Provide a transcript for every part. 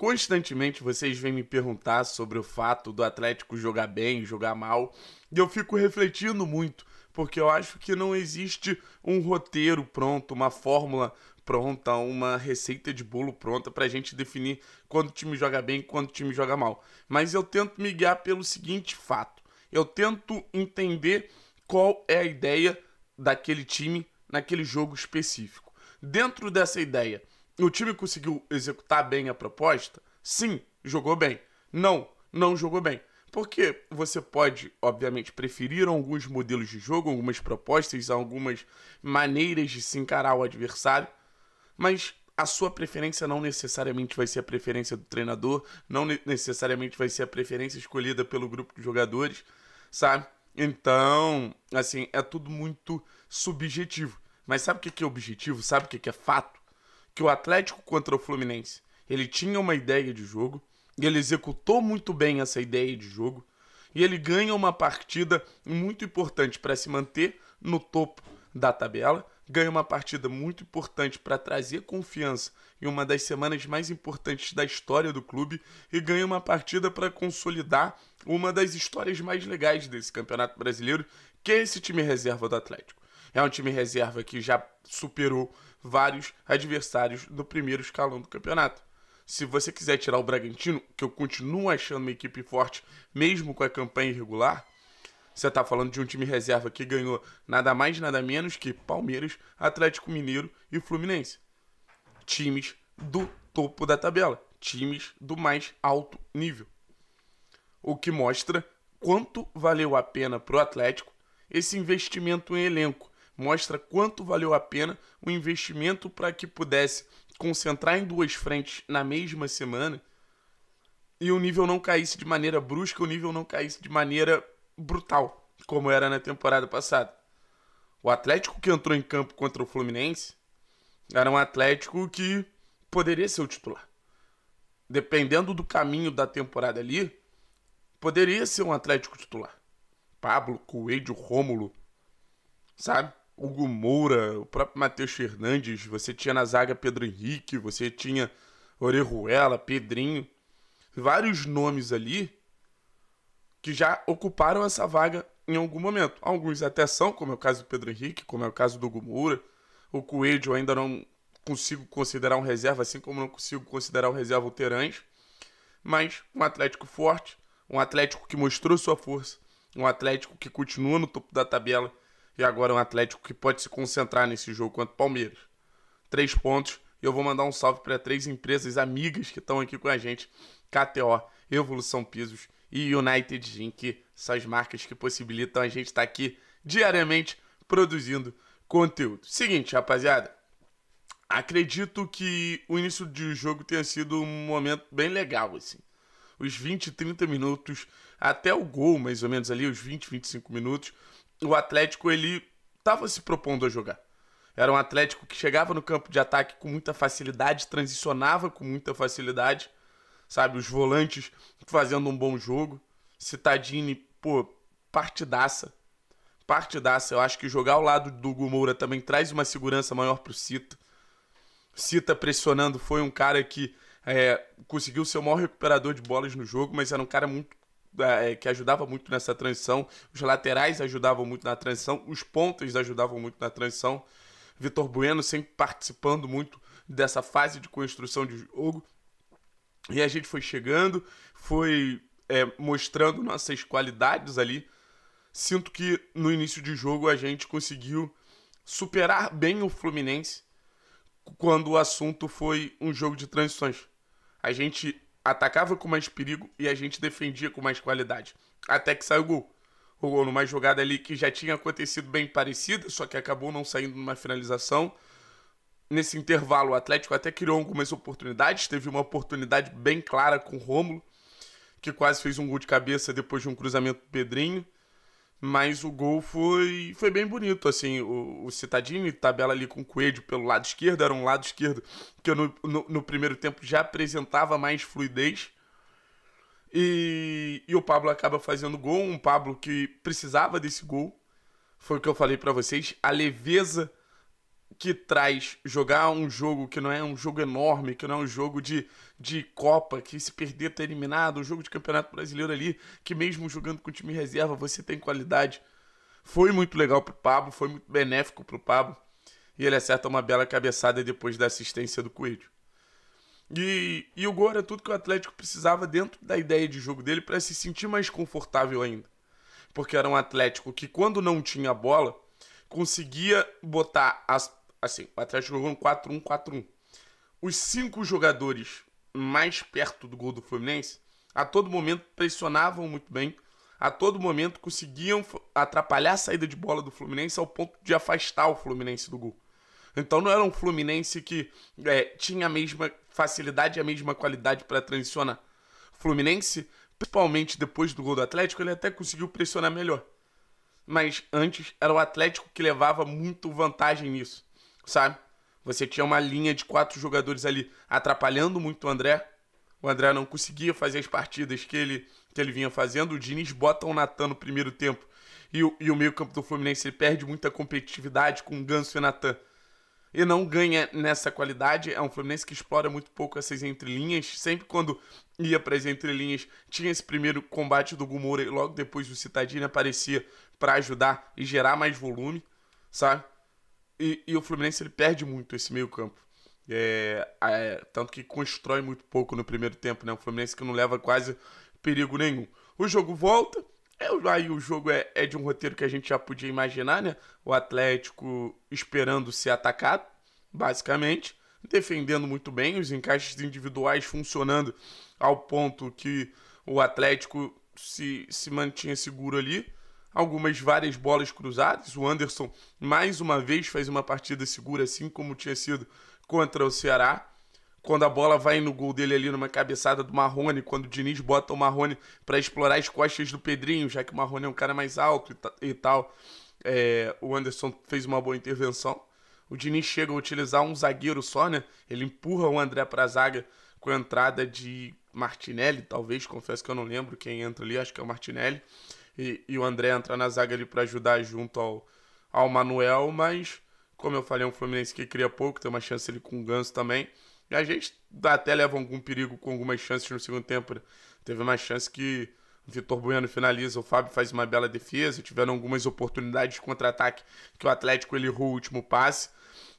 Constantemente vocês vêm me perguntar sobre o fato do Atlético jogar bem, jogar mal, e eu fico refletindo muito, porque eu acho que não existe um roteiro pronto, uma fórmula pronta, uma receita de bolo pronta para a gente definir quando o time joga bem e quando o time joga mal. Mas eu tento me guiar pelo seguinte fato: eu tento entender qual é a ideia daquele time naquele jogo específico. Dentro dessa ideia, o time conseguiu executar bem a proposta? Sim, jogou bem. Não, não jogou bem. Porque você pode, obviamente, preferir alguns modelos de jogo, algumas propostas, algumas maneiras de se encarar o adversário, mas a sua preferência não necessariamente vai ser a preferência do treinador, não necessariamente vai ser a preferência escolhida pelo grupo de jogadores, sabe? Então, assim, é tudo muito subjetivo. Mas sabe o que é objetivo? Sabe o que é fato? que o Atlético contra o Fluminense, ele tinha uma ideia de jogo, e ele executou muito bem essa ideia de jogo, e ele ganha uma partida muito importante para se manter no topo da tabela, ganha uma partida muito importante para trazer confiança em uma das semanas mais importantes da história do clube e ganha uma partida para consolidar uma das histórias mais legais desse Campeonato Brasileiro, que é esse time reserva do Atlético. É um time reserva que já superou vários adversários do primeiro escalão do campeonato. Se você quiser tirar o Bragantino, que eu continuo achando uma equipe forte, mesmo com a campanha irregular, você está falando de um time reserva que ganhou nada mais nada menos que Palmeiras, Atlético Mineiro e Fluminense. Times do topo da tabela, times do mais alto nível. O que mostra quanto valeu a pena para o Atlético esse investimento em elenco mostra quanto valeu a pena o investimento para que pudesse concentrar em duas frentes na mesma semana e o nível não caísse de maneira brusca, o nível não caísse de maneira brutal, como era na temporada passada. O Atlético que entrou em campo contra o Fluminense era um Atlético que poderia ser o titular. Dependendo do caminho da temporada ali, poderia ser um Atlético titular. Pablo, Coelho, Rômulo, sabe? Hugo Moura, o próprio Matheus Fernandes, você tinha na zaga Pedro Henrique, você tinha Orejuela, Pedrinho, vários nomes ali que já ocuparam essa vaga em algum momento. Alguns até são, como é o caso do Pedro Henrique, como é o caso do Hugo Moura. O Coelho ainda não consigo considerar um reserva, assim como não consigo considerar um reserva o Mas um Atlético forte, um Atlético que mostrou sua força, um Atlético que continua no topo da tabela e agora um Atlético que pode se concentrar nesse jogo contra o Palmeiras. Três pontos. E eu vou mandar um salve para três empresas amigas que estão aqui com a gente: KTO, Evolução Pisos e United Inc., são as marcas que possibilitam a gente estar tá aqui diariamente produzindo conteúdo. Seguinte, rapaziada. Acredito que o início do jogo tenha sido um momento bem legal, assim. Os 20, 30 minutos, até o gol, mais ou menos ali, os 20, 25 minutos, o Atlético ele estava se propondo a jogar. Era um Atlético que chegava no campo de ataque com muita facilidade, transicionava com muita facilidade, sabe? Os volantes fazendo um bom jogo. Citadini, pô, partidaça. Partidaça. Eu acho que jogar ao lado do Gumoura também traz uma segurança maior pro Cita. Cita pressionando foi um cara que é, conseguiu ser o maior recuperador de bolas no jogo, mas era um cara muito é, que ajudava muito nessa transição, os laterais ajudavam muito na transição, os pontas ajudavam muito na transição. Vitor Bueno sempre participando muito dessa fase de construção de jogo. E a gente foi chegando, foi é, mostrando nossas qualidades ali. Sinto que no início de jogo a gente conseguiu superar bem o Fluminense quando o assunto foi um jogo de transições. A gente atacava com mais perigo e a gente defendia com mais qualidade. Até que saiu o gol. O gol numa jogada ali que já tinha acontecido bem parecida, só que acabou não saindo numa finalização. Nesse intervalo, o Atlético até criou algumas oportunidades. Teve uma oportunidade bem clara com o Rômulo, que quase fez um gol de cabeça depois de um cruzamento do Pedrinho. Mas o gol foi, foi bem bonito, assim. O, o Citadini tabela ali com o Coelho pelo lado esquerdo, era um lado esquerdo que eu no, no, no primeiro tempo já apresentava mais fluidez. E, e o Pablo acaba fazendo gol, um Pablo que precisava desse gol. Foi o que eu falei para vocês, a leveza que traz jogar um jogo que não é um jogo enorme, que não é um jogo de, de Copa, que se perder tá eliminado, um jogo de Campeonato Brasileiro ali, que mesmo jogando com time reserva você tem qualidade. Foi muito legal pro Pablo, foi muito benéfico pro Pablo. E ele acerta uma bela cabeçada depois da assistência do Coelho. E, e o gol era tudo que o Atlético precisava dentro da ideia de jogo dele para se sentir mais confortável ainda. Porque era um Atlético que, quando não tinha bola, conseguia botar as assim, o Atlético jogou um 4-1-4-1. Os cinco jogadores mais perto do gol do Fluminense, a todo momento pressionavam muito bem, a todo momento conseguiam atrapalhar a saída de bola do Fluminense ao ponto de afastar o Fluminense do gol. Então não era um Fluminense que é, tinha a mesma facilidade e a mesma qualidade para transicionar. Fluminense, principalmente depois do gol do Atlético, ele até conseguiu pressionar melhor. Mas antes era o Atlético que levava muito vantagem nisso sabe? Você tinha uma linha de quatro jogadores ali atrapalhando muito o André. O André não conseguia fazer as partidas que ele, que ele vinha fazendo. O Diniz bota o Natan no primeiro tempo. E o, e o meio-campo do Fluminense ele perde muita competitividade com o Ganso e Natan. E não ganha nessa qualidade. É um Fluminense que explora muito pouco essas entrelinhas. Sempre quando ia para as entrelinhas, tinha esse primeiro combate do Gumura e logo depois o Citadini aparecia para ajudar e gerar mais volume, sabe? E, e o Fluminense ele perde muito esse meio campo. É, é, tanto que constrói muito pouco no primeiro tempo, né? O Fluminense que não leva quase perigo nenhum. O jogo volta, é, aí o jogo é, é, de um roteiro que a gente já podia imaginar, né? O Atlético esperando ser atacado, basicamente, defendendo muito bem, os encaixes individuais funcionando ao ponto que o Atlético se, se mantinha seguro ali algumas várias bolas cruzadas. O Anderson mais uma vez faz uma partida segura, assim como tinha sido contra o Ceará. Quando a bola vai no gol dele ali numa cabeçada do Marrone, quando o Diniz bota o Marrone para explorar as costas do Pedrinho, já que o Marrone é um cara mais alto e tal, é, o Anderson fez uma boa intervenção. O Diniz chega a utilizar um zagueiro só, né? Ele empurra o André para a zaga com a entrada de Martinelli, talvez, confesso que eu não lembro quem entra ali, acho que é o Martinelli e, e o André entrar na zaga ali para ajudar junto ao, ao Manuel, mas como eu falei, é um Fluminense que cria pouco, tem uma chance ali com o Ganso também. E a gente até leva algum perigo com algumas chances no segundo tempo. Né? Teve uma chance que o Vitor Bueno finaliza, o Fábio faz uma bela defesa, tiveram algumas oportunidades de contra-ataque que o Atlético ele errou o último passe.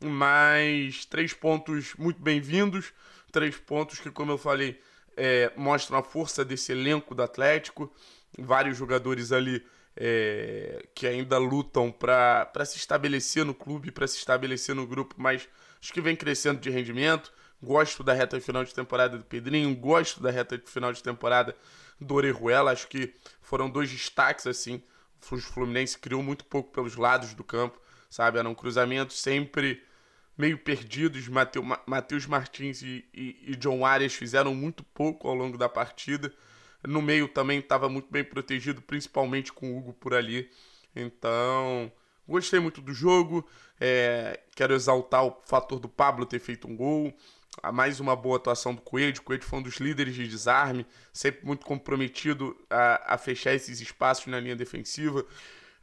Mas três pontos muito bem-vindos, três pontos que, como eu falei, é, mostram a força desse elenco do Atlético, vários jogadores ali é, que ainda lutam para se estabelecer no clube, para se estabelecer no grupo, mas acho que vem crescendo de rendimento. Gosto da reta final de temporada do Pedrinho, gosto da reta final de temporada do Orejuela. Acho que foram dois destaques assim. O Fluminense criou muito pouco pelos lados do campo, sabe? Eram cruzamentos sempre meio perdidos. Matheus Martins e, e, e John Arias fizeram muito pouco ao longo da partida. No meio também estava muito bem protegido, principalmente com o Hugo por ali. Então, gostei muito do jogo. É, quero exaltar o fator do Pablo ter feito um gol. Ah, mais uma boa atuação do Coelho. O Coelho foi um dos líderes de desarme, sempre muito comprometido a, a fechar esses espaços na linha defensiva.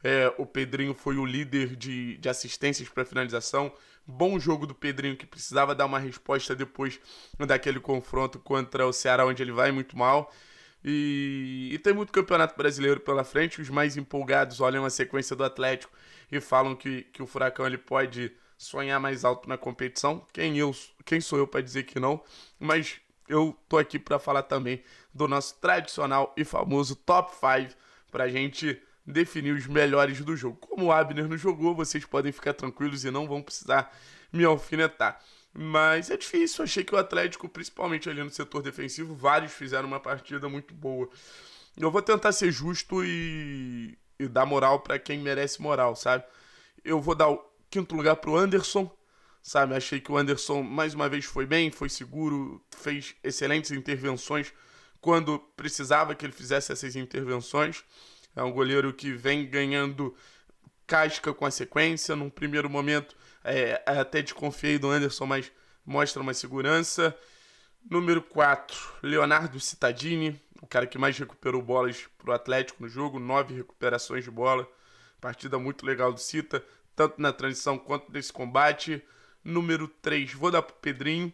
É, o Pedrinho foi o líder de, de assistências para finalização. Bom jogo do Pedrinho, que precisava dar uma resposta depois daquele confronto contra o Ceará, onde ele vai muito mal. E, e, tem muito campeonato brasileiro pela frente. Os mais empolgados olham a sequência do Atlético e falam que, que o Furacão ele pode sonhar mais alto na competição. Quem, eu, quem sou eu para dizer que não? Mas eu tô aqui para falar também do nosso tradicional e famoso top 5 para a gente definir os melhores do jogo. Como o Abner não jogou, vocês podem ficar tranquilos e não vão precisar me alfinetar. Mas é difícil. Achei que o Atlético, principalmente ali no setor defensivo, vários fizeram uma partida muito boa. Eu vou tentar ser justo e, e dar moral para quem merece moral, sabe? Eu vou dar o quinto lugar pro Anderson, sabe? Achei que o Anderson mais uma vez foi bem, foi seguro, fez excelentes intervenções quando precisava que ele fizesse essas intervenções. É um goleiro que vem ganhando casca com a sequência. Num primeiro momento, é, é, até desconfiei do Anderson, mas mostra uma segurança. Número 4, Leonardo Cittadini, o cara que mais recuperou bolas para o Atlético no jogo, nove recuperações de bola. Partida muito legal do Cita, tanto na transição quanto nesse combate. Número 3, vou dar para o Pedrinho.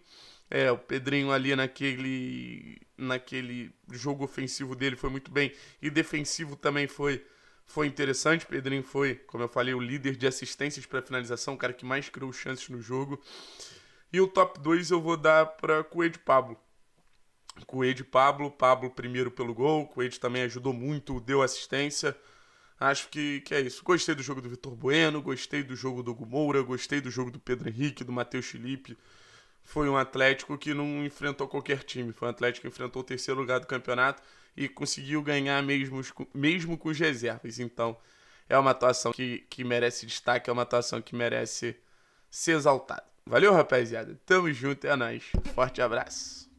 É, o Pedrinho ali naquele, naquele jogo ofensivo dele foi muito bem e defensivo também foi foi interessante, Pedrinho foi, como eu falei, o líder de assistências para finalização, o cara que mais criou chances no jogo. E o top 2 eu vou dar para Coelho Pablo. Coelho Pablo, Pablo primeiro pelo gol, Coelho também ajudou muito, deu assistência. Acho que, que é isso. Gostei do jogo do Vitor Bueno, gostei do jogo do Gumoura, gostei do jogo do Pedro Henrique, do Matheus Felipe. Foi um Atlético que não enfrentou qualquer time. Foi um Atlético que enfrentou o terceiro lugar do campeonato e conseguiu ganhar mesmo, mesmo com os reservas. Então, é uma atuação que, que merece destaque, é uma atuação que merece ser exaltada. Valeu, rapaziada. Tamo junto, é nóis. Forte abraço.